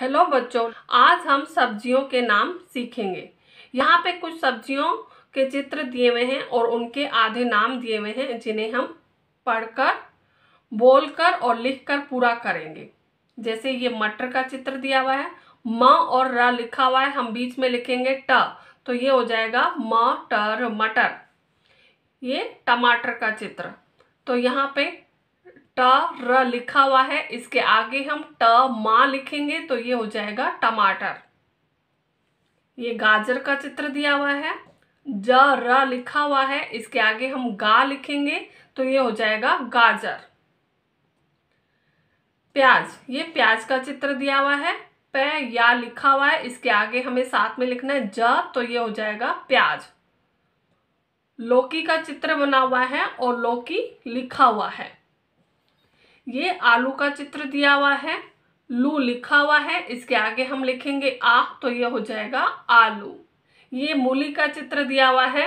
hello बच्चों आज हम सब्जियों के नाम सीखेंगे यहाँ पे कुछ सब्जियों के चित्र दिए हुए हैं और उनके आधे नाम दिए हुए हैं जिन्हें हम पढ़कर बोलकर और लिखकर पूरा करेंगे जैसे ये मटर का चित्र दिया हुआ है म और र लिखा हुआ है हम बीच में लिखेंगे ट तो ये हो जाएगा म टर मटर ये टमाटर का चित्र तो यहाँ पे ट र लिखा हुआ है इसके आगे हम ट मा लिखेंगे तो ये हो जाएगा टमाटर ये गाजर का चित्र दिया हुआ है ज र लिखा हुआ है इसके आगे हम गा लिखेंगे तो ये हो जाएगा गाजर प्याज ये प्याज का चित्र दिया हुआ है प या लिखा हुआ है इसके आगे हमें साथ में लिखना है ज तो ये हो जाएगा प्याज लौकी का चित्र बना हुआ है और लौकी लिखा हुआ है ये आलू का चित्र दिया हुआ है लू लिखा हुआ है इसके आगे हम लिखेंगे आ तो ये हो जाएगा आलू ये मूली का चित्र दिया हुआ है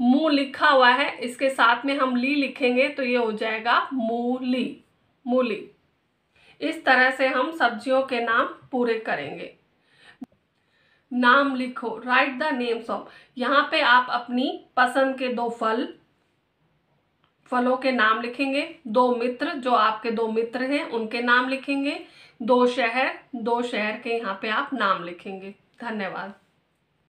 मुंह लिखा हुआ है इसके साथ में हम ली लिखेंगे तो ये हो जाएगा मूली मूली इस तरह से हम सब्जियों के नाम पूरे करेंगे नाम लिखो राइट द नेम्स ऑफ यहाँ पे आप अपनी पसंद के दो फल फलों के नाम लिखेंगे दो मित्र जो आपके दो मित्र हैं उनके नाम लिखेंगे दो शहर दो शहर के यहाँ पे आप नाम लिखेंगे धन्यवाद